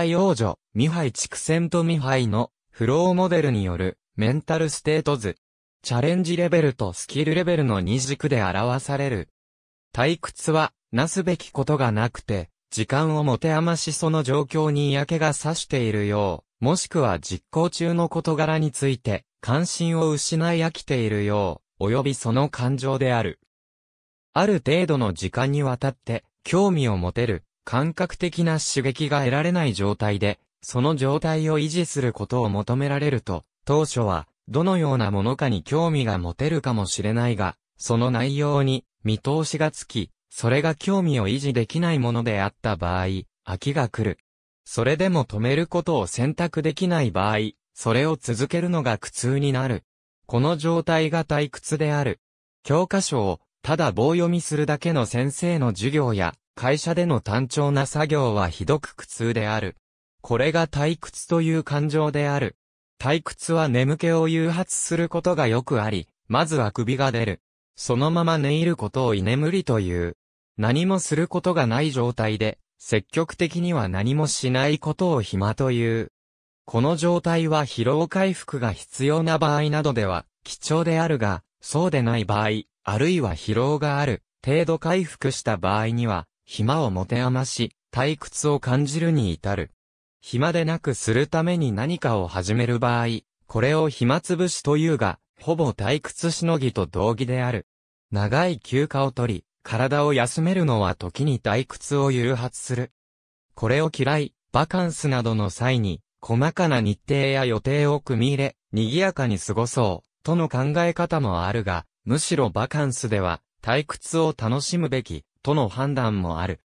った幼女、ミハイ・チクセント・ミハイの、フローモデルによる、メンタルステート図。チャレンジレベルとスキルレベルの二軸で表される。退屈は、なすべきことがなくて、時間を持て余しその状況に嫌気がさしているよう、もしくは実行中の事柄について、関心を失い飽きているよう、及びその感情である。ある程度の時間にわたって、興味を持てる、感覚的な刺激が得られない状態で、その状態を維持することを求められると、当初は、どのようなものかに興味が持てるかもしれないが、その内容に見通しがつき、それが興味を維持できないものであった場合、飽きが来る。それでも止めることを選択できない場合、それを続けるのが苦痛になる。この状態が退屈である。教科書をただ棒読みするだけの先生の授業や、会社での単調な作業はひどく苦痛である。これが退屈という感情である。退屈は眠気を誘発することがよくあり、まずは首が出る。そのまま寝入ることを居眠りという。何もすることがない状態で、積極的には何もしないことを暇という。この状態は疲労回復が必要な場合などでは、貴重であるが、そうでない場合、あるいは疲労がある、程度回復した場合には、暇を持て余し、退屈を感じるに至る。暇でなくするために何かを始める場合、これを暇つぶしというが、ほぼ退屈しのぎと同義である。長い休暇を取り、体を休めるのは時に退屈を誘発する。これを嫌い、バカンスなどの際に、細かな日程や予定を組み入れ、賑やかに過ごそう、との考え方もあるが、むしろバカンスでは、退屈を楽しむべき、との判断もある。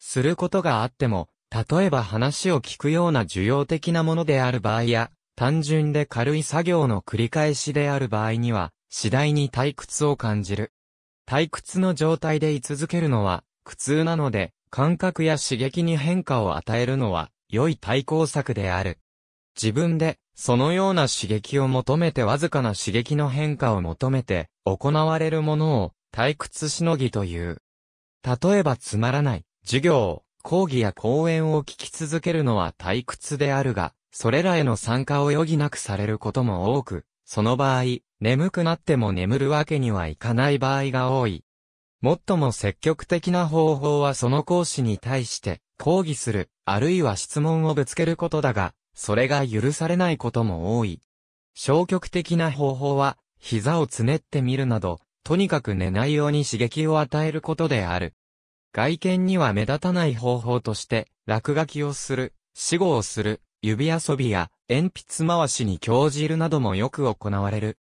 することがあっても、例えば話を聞くような需要的なものである場合や、単純で軽い作業の繰り返しである場合には、次第に退屈を感じる。退屈の状態で居続けるのは、苦痛なので、感覚や刺激に変化を与えるのは、良い対抗策である。自分で、そのような刺激を求めてわずかな刺激の変化を求めて、行われるものを、退屈しのぎという。例えばつまらない、授業、講義や講演を聞き続けるのは退屈であるが、それらへの参加を余儀なくされることも多く、その場合、眠くなっても眠るわけにはいかない場合が多い。もっとも積極的な方法はその講師に対して抗議する、あるいは質問をぶつけることだが、それが許されないことも多い。消極的な方法は、膝をつねってみるなど、とにかく寝ないように刺激を与えることである。外見には目立たない方法として、落書きをする、死語をする、指遊びや鉛筆回しに興じるなどもよく行われる。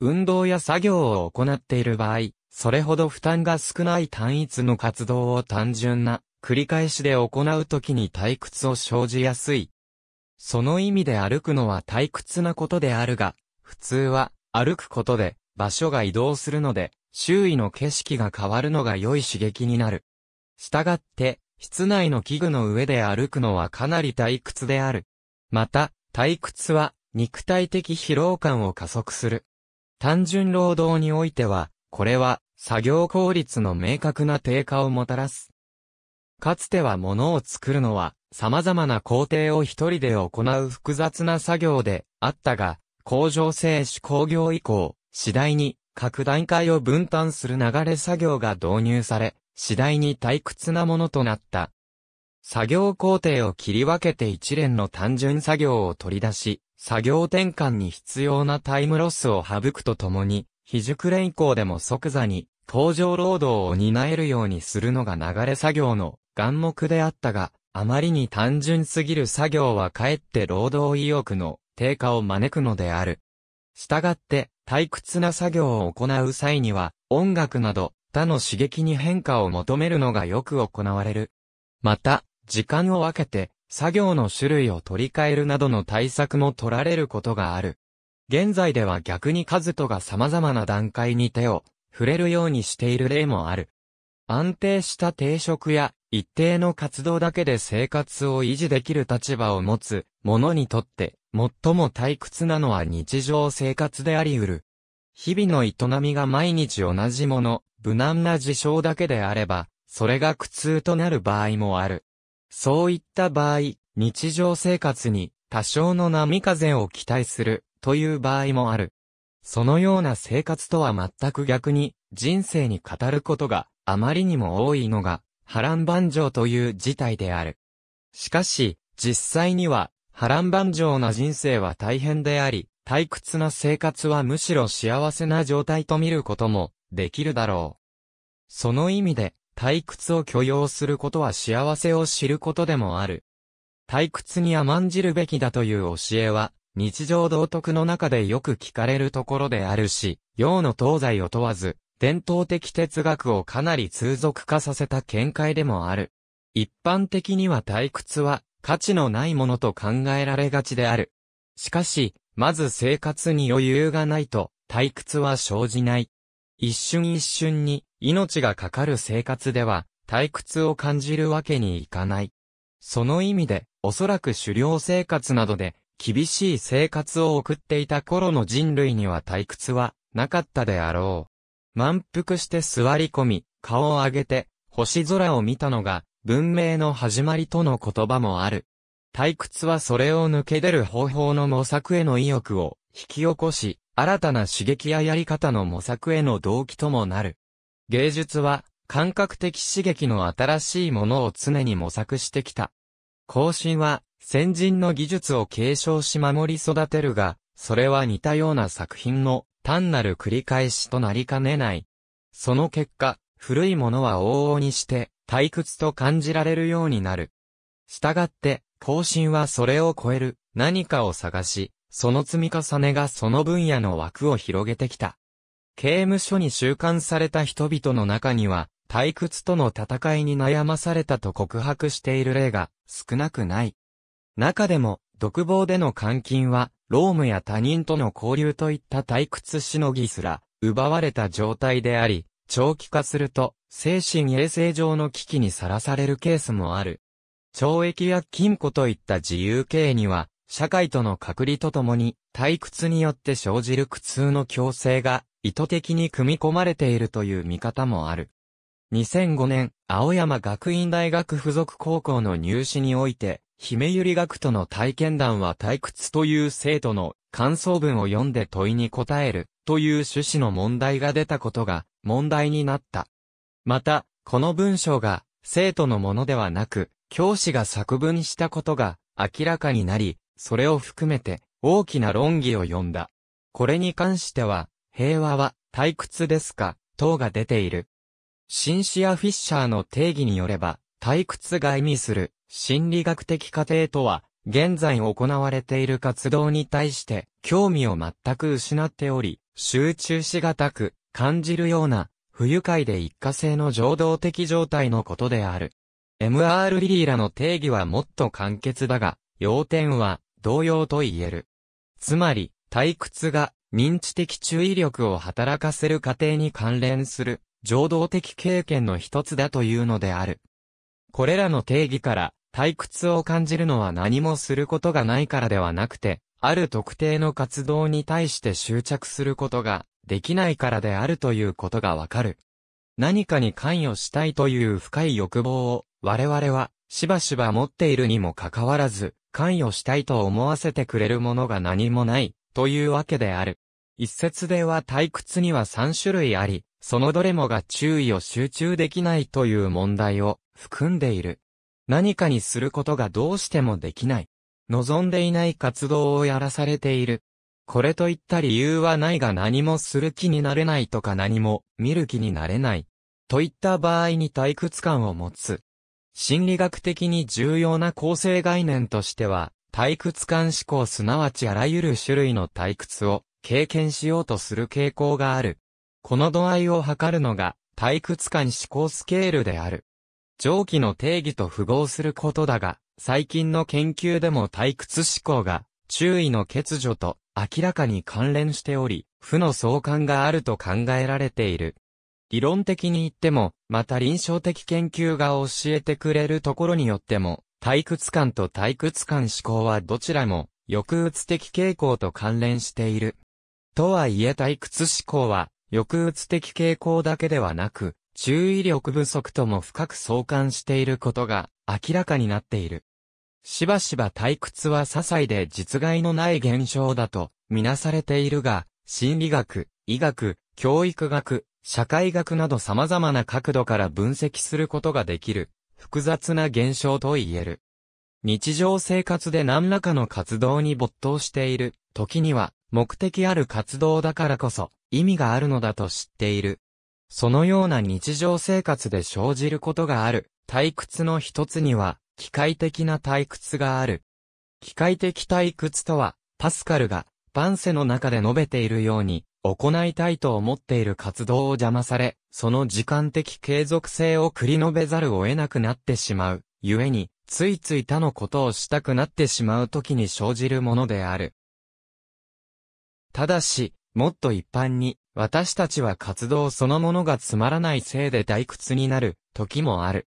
運動や作業を行っている場合、それほど負担が少ない単一の活動を単純な繰り返しで行うときに退屈を生じやすい。その意味で歩くのは退屈なことであるが、普通は歩くことで場所が移動するので、周囲の景色が変わるのが良い刺激になる。したがって、室内の器具の上で歩くのはかなり退屈である。また、退屈は、肉体的疲労感を加速する。単純労働においては、これは、作業効率の明確な低下をもたらす。かつては物を作るのは、様々な工程を一人で行う複雑な作業であったが、工場制手工業以降、次第に各段階を分担する流れ作業が導入され、次第に退屈なものとなった。作業工程を切り分けて一連の単純作業を取り出し、作業転換に必要なタイムロスを省くとともに、非熟練工でも即座に工場労働を担えるようにするのが流れ作業の眼目であったが、あまりに単純すぎる作業はかえって労働意欲の低下を招くのである。したがって、退屈な作業を行う際には、音楽など他の刺激に変化を求めるのがよく行われる。また、時間を分けて、作業の種類を取り替えるなどの対策も取られることがある。現在では逆にカズトが様々な段階に手を触れるようにしている例もある。安定した定職や一定の活動だけで生活を維持できる立場を持つ者にとって最も退屈なのは日常生活であり得る。日々の営みが毎日同じもの、無難な事象だけであれば、それが苦痛となる場合もある。そういった場合、日常生活に多少の波風を期待するという場合もある。そのような生活とは全く逆に人生に語ることがあまりにも多いのが波乱万丈という事態である。しかし、実際には波乱万丈な人生は大変であり、退屈な生活はむしろ幸せな状態と見ることもできるだろう。その意味で、退屈を許容することは幸せを知ることでもある。退屈に甘んじるべきだという教えは、日常道徳の中でよく聞かれるところであるし、用の東西を問わず、伝統的哲学をかなり通俗化させた見解でもある。一般的には退屈は価値のないものと考えられがちである。しかし、まず生活に余裕がないと退屈は生じない。一瞬一瞬に命がかかる生活では退屈を感じるわけにいかない。その意味で、おそらく狩猟生活などで厳しい生活を送っていた頃の人類には退屈はなかったであろう。満腹して座り込み、顔を上げて、星空を見たのが、文明の始まりとの言葉もある。退屈はそれを抜け出る方法の模索への意欲を引き起こし、新たな刺激ややり方の模索への動機ともなる。芸術は感覚的刺激の新しいものを常に模索してきた。更進は先人の技術を継承し守り育てるが、それは似たような作品の単なる繰り返しとなりかねない。その結果、古いものは往々にして、退屈と感じられるようになる。したがって、更新はそれを超える何かを探し、その積み重ねがその分野の枠を広げてきた。刑務所に収監された人々の中には、退屈との戦いに悩まされたと告白している例が少なくない。中でも、独房での監禁はロームや他人との交流といった退屈しのぎすら、奪われた状態であり、長期化すると、精神衛生上の危機にさらされるケースもある。懲役や禁錮といった自由刑には、社会との隔離とともに、退屈によって生じる苦痛の強制が、意図的に組み込まれているという見方もある。2005年、青山学院大学附属高校の入試において、姫百合学徒の体験談は退屈という生徒の感想文を読んで問いに答えるという趣旨の問題が出たことが問題になった。また、この文章が生徒のものではなく、教師が作文したことが明らかになり、それを含めて大きな論議を読んだ。これに関しては、平和は退屈ですか、等が出ている。シンシア・フィッシャーの定義によれば、退屈が意味する心理学的過程とは、現在行われている活動に対して興味を全く失っており、集中しがたく感じるような不愉快で一過性の情動的状態のことである。MR リリーラの定義はもっと簡潔だが、要点は同様と言える。つまり、退屈が認知的注意力を働かせる過程に関連する情動的経験の一つだというのである。これらの定義から、退屈を感じるのは何もすることがないからではなくて、ある特定の活動に対して執着することができないからであるということがわかる。何かに関与したいという深い欲望を我々はしばしば持っているにもかかわらず関与したいと思わせてくれるものが何もないというわけである。一説では退屈には3種類あり、そのどれもが注意を集中できないという問題を含んでいる。何かにすることがどうしてもできない。望んでいない活動をやらされている。これといった理由はないが何もする気になれないとか何も見る気になれない。といった場合に退屈感を持つ。心理学的に重要な構成概念としては、退屈感思考すなわちあらゆる種類の退屈を経験しようとする傾向がある。この度合いを測るのが退屈感思考スケールである。上記の定義と符合することだが、最近の研究でも退屈思考が、注意の欠如と明らかに関連しており、負の相関があると考えられている。理論的に言っても、また臨床的研究が教えてくれるところによっても、退屈感と退屈感思考はどちらも、抑うつ的傾向と関連している。とはいえ退屈思考は、抑うつ的傾向だけではなく、注意力不足とも深く相関していることが明らかになっている。しばしば退屈は些細で実害のない現象だとみなされているが、心理学、医学、教育学、社会学など様々な角度から分析することができる、複雑な現象と言える。日常生活で何らかの活動に没頭している、時には、目的ある活動だからこそ、意味があるのだと知っている。そのような日常生活で生じることがある退屈の一つには、機械的な退屈がある。機械的退屈とは、パスカルが、バンセの中で述べているように、行いたいと思っている活動を邪魔され、その時間的継続性を繰り述べざるを得なくなってしまう。故に、ついつい他のことをしたくなってしまう時に生じるものである。ただし、もっと一般に、私たちは活動そのものがつまらないせいで退屈になる時もある。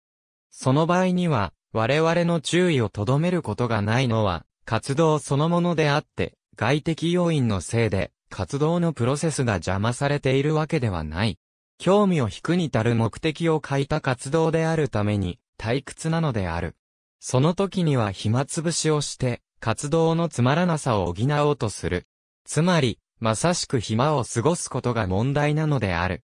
その場合には、我々の注意をとどめることがないのは、活動そのものであって、外的要因のせいで、活動のプロセスが邪魔されているわけではない。興味を引くに足る目的を欠いた活動であるために、退屈なのである。その時には暇つぶしをして、活動のつまらなさを補おうとする。つまり、まさしく暇を過ごすことが問題なのである。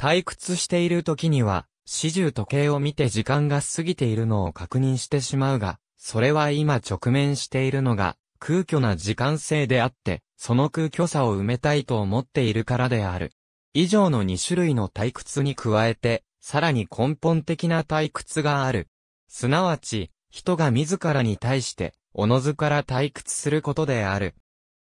退屈している時には、始終時計を見て時間が過ぎているのを確認してしまうが、それは今直面しているのが、空虚な時間性であって、その空虚さを埋めたいと思っているからである。以上の2種類の退屈に加えて、さらに根本的な退屈がある。すなわち、人が自らに対して、おのずから退屈することである。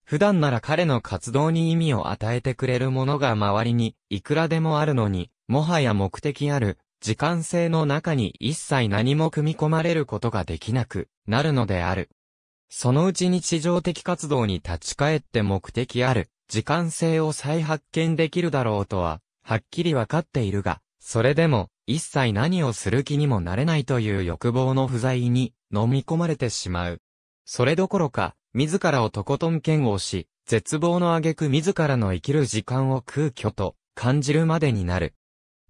普段なら彼の活動に意味を与えてくれるものが周りにいくらでもあるのに、もはや目的ある時間性の中に一切何も組み込まれることができなくなるのである。そのうち日常的活動に立ち返って目的ある時間性を再発見できるだろうとは、はっきりわかっているが、それでも一切何をする気にもなれないという欲望の不在に飲み込まれてしまう。それどころか、自らをとことん嫌悪し、絶望の挙句自らの生きる時間を空虚と感じるまでになる。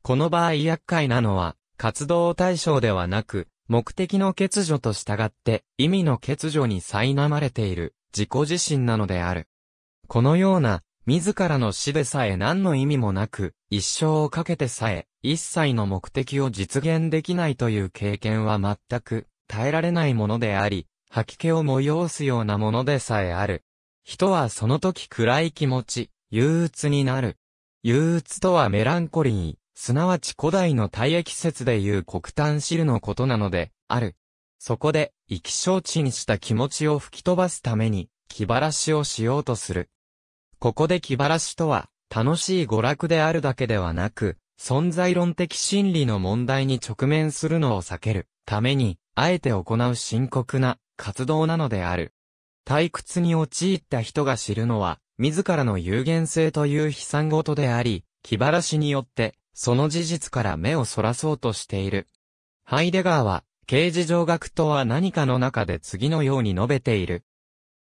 この場合厄介なのは、活動対象ではなく、目的の欠如と従って意味の欠如に苛まれている自己自身なのである。このような自らの死でさえ何の意味もなく、一生をかけてさえ、一切の目的を実現できないという経験は全く耐えられないものであり、吐き気を催すようなものでさえある。人はその時暗い気持ち、憂鬱になる。憂鬱とはメランコリー、すなわち古代の体液説でいう黒炭汁のことなので、ある。そこで、意気消沈した気持ちを吹き飛ばすために、気晴らしをしようとする。ここで気晴らしとは、楽しい娯楽であるだけではなく、存在論的真理の問題に直面するのを避けるために、あえて行う深刻な活動なのである。退屈に陥った人が知るのは、自らの有限性という悲惨事であり、気晴らしによって、その事実から目をそらそうとしている。ハイデガーは、刑事上学とは何かの中で次のように述べている。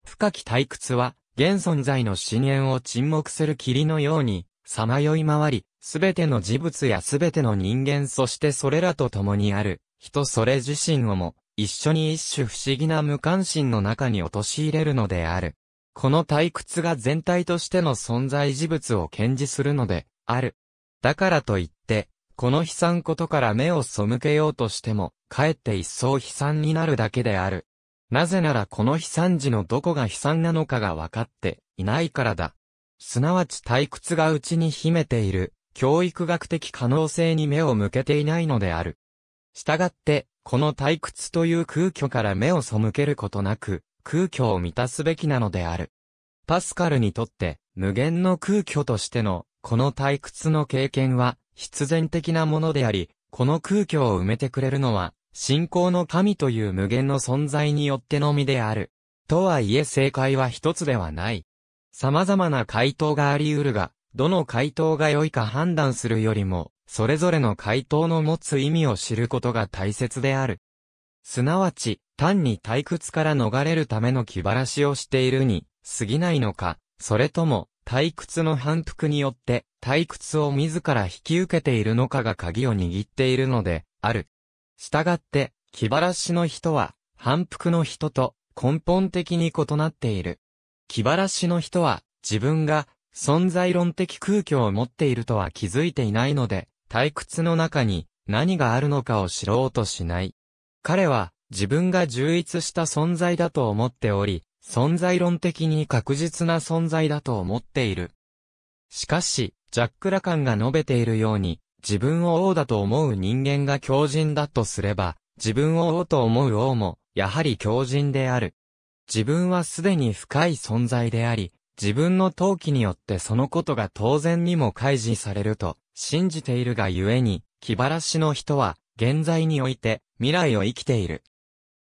深き退屈は、現存在の深淵を沈黙する霧のように、さまよい回り、すべての事物やすべての人間そしてそれらと共にある、人それ自身をも、一緒に一種不思議な無関心の中に陥れるのである。この退屈が全体としての存在事物を検示するので、ある。だからといって、この悲惨ことから目を背けようとしても、かえって一層悲惨になるだけである。なぜならこの悲惨時のどこが悲惨なのかが分かっていないからだ。すなわち退屈が内に秘めている、教育学的可能性に目を向けていないのである。したがって、この退屈という空虚から目を背けることなく、空虚を満たすべきなのである。パスカルにとって、無限の空虚としての、この退屈の経験は、必然的なものであり、この空虚を埋めてくれるのは、信仰の神という無限の存在によってのみである。とはいえ正解は一つではない。様々な回答があり得るが、どの回答が良いか判断するよりも、それぞれの回答の持つ意味を知ることが大切である。すなわち、単に退屈から逃れるための気晴らしをしているに、過ぎないのか、それとも、退屈の反復によって、退屈を自ら引き受けているのかが鍵を握っているので、ある。したがって、気晴らしの人は、反復の人と根本的に異なっている。気晴らしの人は、自分が存在論的空虚を持っているとは気づいていないので、退屈の中に何があるのかを知ろうとしない。彼は自分が充実した存在だと思っており、存在論的に確実な存在だと思っている。しかし、ジャック・ラカンが述べているように、自分を王だと思う人間が強靭だとすれば、自分を王と思う王も、やはり強靭である。自分はすでに深い存在であり、自分の陶器によってそのことが当然にも開示されると、信じているがゆえに、気晴らしの人は、現在において、未来を生きている。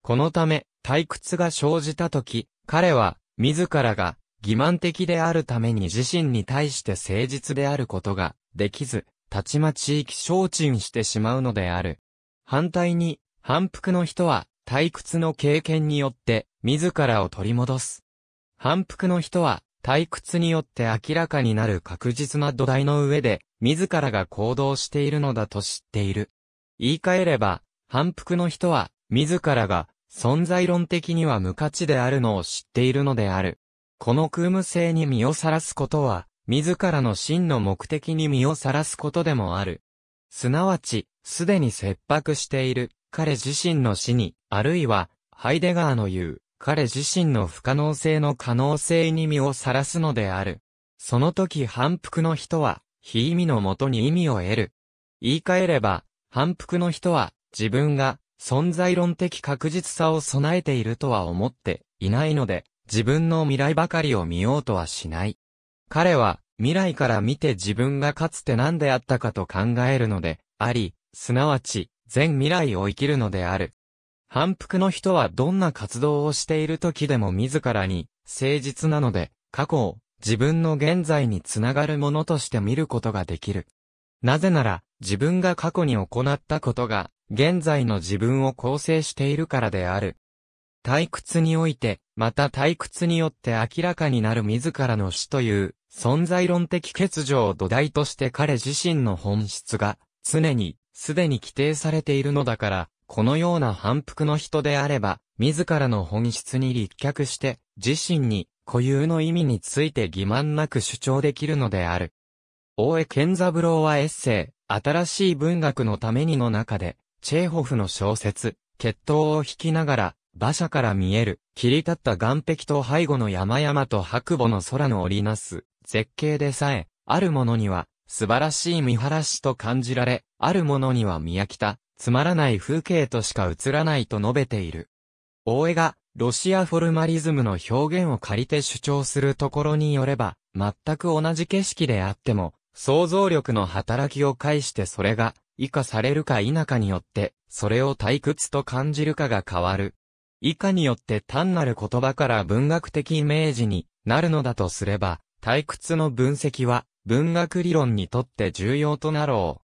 このため、退屈が生じたとき、彼は、自らが、欺瞞的であるために自身に対して誠実であることが、できず、たちまち意気消沈してしまうのである。反対に、反復の人は、退屈の経験によって、自らを取り戻す。反復の人は、退屈によって明らかになる確実な土台の上で、自らが行動しているのだと知っている。言い換えれば、反復の人は、自らが、存在論的には無価値であるのを知っているのである。この空無性に身をさらすことは、自らの真の目的に身をさらすことでもある。すなわち、すでに切迫している、彼自身の死に、あるいは、ハイデガーの言う、彼自身の不可能性の可能性に身をさらすのである。その時反復の人は、非意味のもとに意味を得る。言い換えれば、反復の人は自分が存在論的確実さを備えているとは思っていないので、自分の未来ばかりを見ようとはしない。彼は未来から見て自分がかつて何であったかと考えるので、あり、すなわち、全未来を生きるのである。反復の人はどんな活動をしている時でも自らに、誠実なので、過去を自分の現在につながるものとして見ることができる。なぜなら、自分が過去に行ったことが、現在の自分を構成しているからである。退屈において、また退屈によって明らかになる自らの死という、存在論的欠如を土台として彼自身の本質が、常に、すでに規定されているのだから、このような反復の人であれば、自らの本質に立脚して、自身に固有の意味について欺瞞なく主張できるのである。大江健三郎はエッセイ、新しい文学のためにの中で、チェーホフの小説、血統を引きながら、馬車から見える、切り立った岩壁と背後の山々と白母の空の織りなす、絶景でさえ、あるものには、素晴らしい見晴らしと感じられ、あるものには見飽きた、つまらない風景としか映らないと述べている。大江が、ロシアフォルマリズムの表現を借りて主張するところによれば、全く同じ景色であっても、想像力の働きを介してそれが、以下されるか否かによって、それを退屈と感じるかが変わる。以下によって単なる言葉から文学的イメージになるのだとすれば、退屈の分析は、文学理論にとって重要となろう。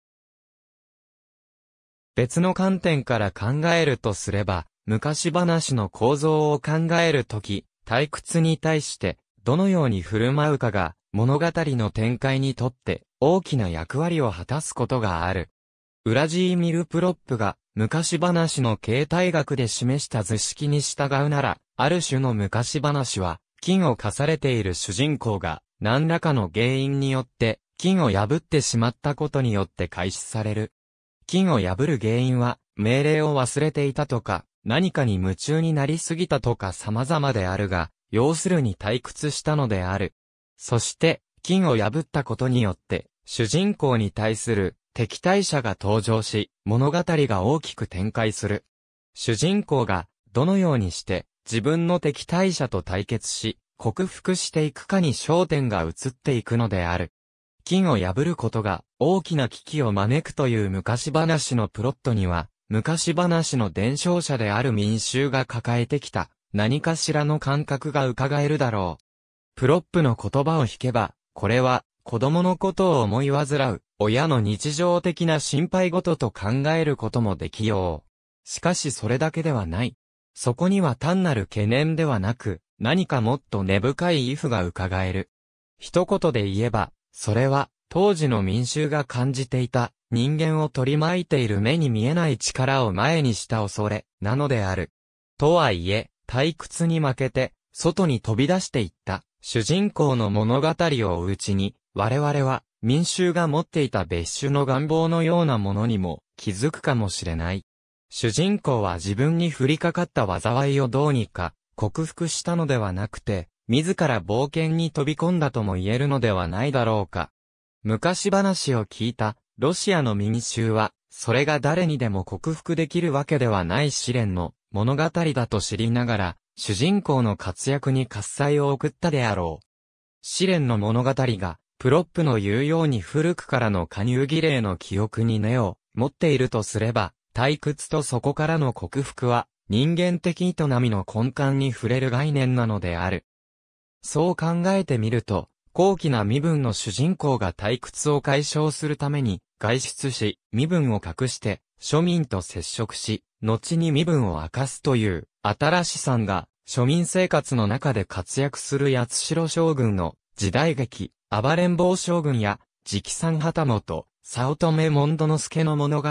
別の観点から考えるとすれば、昔話の構造を考えるとき、退屈に対して、どのように振る舞うかが、物語の展開にとって大きな役割を果たすことがある。ウラジーミル・プロップが昔話の形態学で示した図式に従うなら、ある種の昔話は、金を課されている主人公が、何らかの原因によって、金を破ってしまったことによって開始される。金を破る原因は、命令を忘れていたとか、何かに夢中になりすぎたとか様々であるが、要するに退屈したのである。そして、金を破ったことによって、主人公に対する敵対者が登場し、物語が大きく展開する。主人公が、どのようにして、自分の敵対者と対決し、克服していくかに焦点が移っていくのである。金を破ることが大きな危機を招くという昔話のプロットには昔話の伝承者である民衆が抱えてきた、何かしらの感覚が伺えるだろう。プロップの言葉を引けば、これは、子供のことを思い煩う、親の日常的な心配事と考えることもできよう。しかしそれだけではない。そこには単なる懸念ではなく、何かもっと根深い図が伺える。一言で言えば、それは、当時の民衆が感じていた、人間を取り巻いている目に見えない力を前にした恐れ、なのである。とはいえ、退屈に負けて、外に飛び出していった、主人公の物語を追ううちに、我々は、民衆が持っていた別種の願望のようなものにも気づくかもしれない。主人公は自分に降りかかった災いをどうにか克服したのではなくて、自ら冒険に飛び込んだとも言えるのではないだろうか。昔話を聞いたロシアの民衆は、それが誰にでも克服できるわけではない試練の物語だと知りながら、主人公の活躍に喝采を送ったであろう。試練の物語が、プロップの言うように古くからの加入儀礼の記憶に根を持っているとすれば、退屈とそこからの克服は、人間的営みの根幹に触れる概念なのである。そう考えてみると、高貴な身分の主人公が退屈を解消するために、外出し、身分を隠して、庶民と接触し、後に身分を明かすという、新しさんが、庶民生活の中で活躍する八代将軍の時代劇、暴れん坊将軍や、直参旗本、早乙女門戸之助の物語、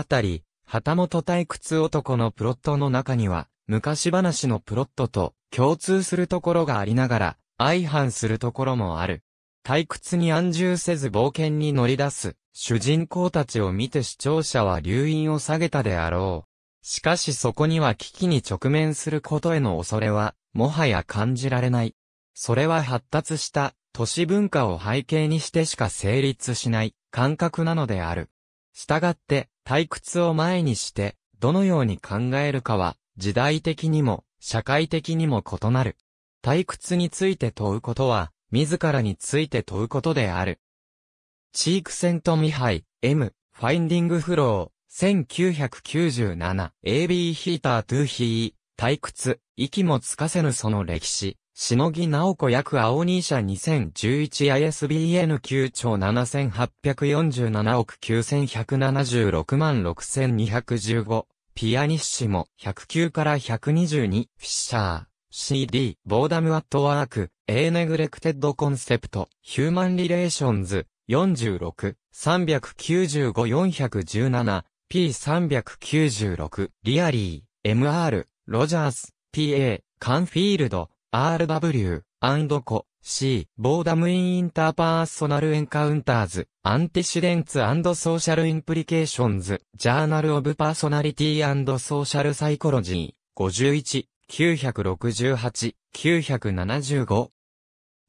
旗本退屈男のプロットの中には、昔話のプロットと共通するところがありながら、相反するところもある。退屈に安住せず冒険に乗り出す、主人公たちを見て視聴者は留飲を下げたであろう。しかしそこには危機に直面することへの恐れは、もはや感じられない。それは発達した都市文化を背景にしてしか成立しない感覚なのである。したがって退屈を前にして、どのように考えるかは、時代的にも、社会的にも異なる。退屈について問うことは、自らについて問うことである。チークセントミハイ、M、ファインディングフロー、1997、AB ヒータートゥーヒー、退屈、息もつかせぬその歴史、しのぎなおこ役青兄者社 2011ISBN 9兆7847億9176万6215、ピアニッシモ109から122、フィッシャー。CD、ボーダムアットワーク、A ネグレクテッド・コンセプト、ヒューマン・リレーションズ、46、395、417、P396、リアリー、MR、ロジャース、PA、カンフィールド、RW、アンドコ、C、ボーダムインインターパーソナルエンカウンターズ、アンティシデンツソーシャルインプリケーションズ、ジャーナルオブパーソナリティソーシャルサイコロジー、51、968、975、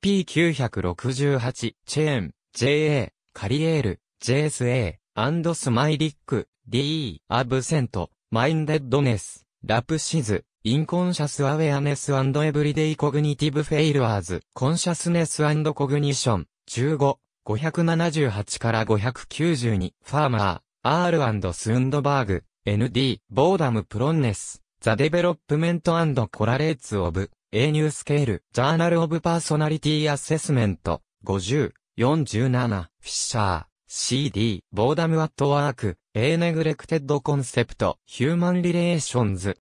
P968、チェーン、JA、カリエール、JSA、アンドスマイリック、DE、アブセント、マインデッドネス、ラプシズ、インコンシャスアウェアネスエブリデイコグニティブフェイルアーズ、コンシャスネスコグニション、15、578から592、ファーマー、R& スンドバーグ、ND、ボーダムプロンネス、ザ・デベロップメントコラレーツ・オブ、A ニュースケール、ジャーナル・オブ・パーソナリティ・アセスメント、50、47、フィッシャー、CD、ボーダムアットワーク、A Neglected Concept, Human Relations。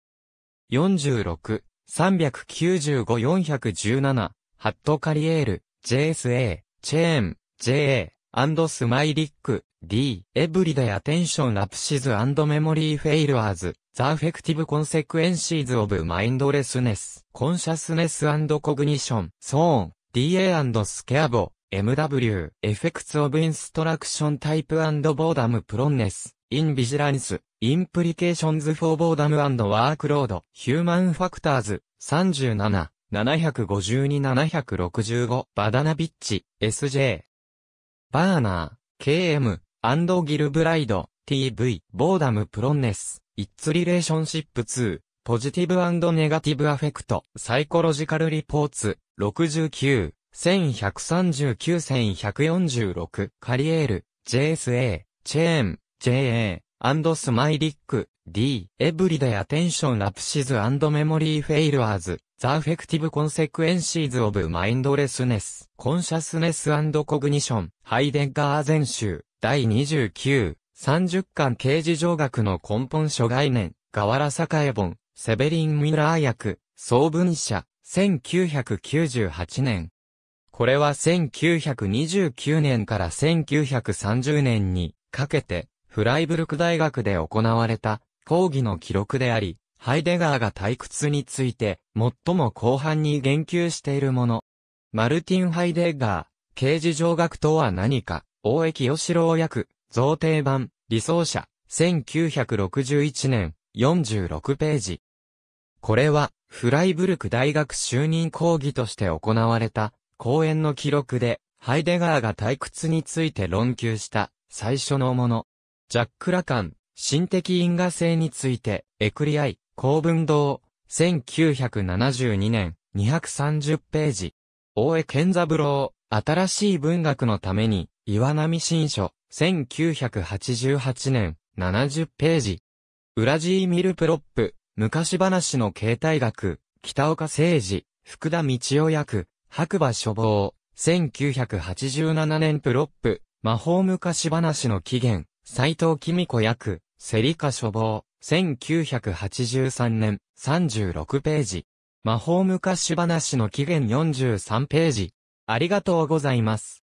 46、395-417、ハットカリエール、JSA、チェーン、JA、アンドスマイリック、D、エブリデアテンションラプシズアンドメモリーフェイルアーズ、ザフェクティブコンセクエンシーズオブマインドレスネス、コンシャスネスアンドコグニション、ソーン、DA アンドスケアボ、MW、Effects of Instruction Type and Boredom Proneness, in Vigilance, Implications for Boredom and Workload, Human Factors, 37、752-765バダナビッチ、SJ。バーナー、KM、and Gilbride, TV、Boredom Proneness, It's Relationship 2、ポジティブネガティブアフェクト、サイコロジカルリポーツ、69。1 1 3 9 1 4 6カリエール、JSA、チェーン、JA、アンドスマイリック、D、エブリデアテンションラプシズアンドメモリーフェイルアーズ、ザ・フェクティブ・コンセクエンシーズ・オブ・マインドレスネス、コンシャスネス・アンド・コグニション、ハイデッガー全集、第29、30巻刑事上学の根本諸概念、カエボン、セベリン・ミラー役、総文社、1998年。これは1929年から1930年にかけてフライブルク大学で行われた講義の記録であり、ハイデガーが退屈について最も後半に言及しているもの。マルティン・ハイデガー、刑事上学とは何か、大駅義郎役、贈呈版、理想者、1961年、46ページ。これは、フライブルク大学就任講義として行われた、講演の記録で、ハイデガーが退屈について論求した最初のもの。ジャック・ラカン、心的因果性について、エクリアイ、公文堂、1972年、230ページ。大江健三郎、新しい文学のために、岩波新書、1988年、70ページ。ウラジーミルプロップ、昔話の形態学、北岡誠二、福田道夫役、白馬処方、1987年プロップ、魔法昔話の起源、斎藤紀子役、セリカ処方、1983年、36ページ。魔法昔話の起源43ページ。ありがとうございます。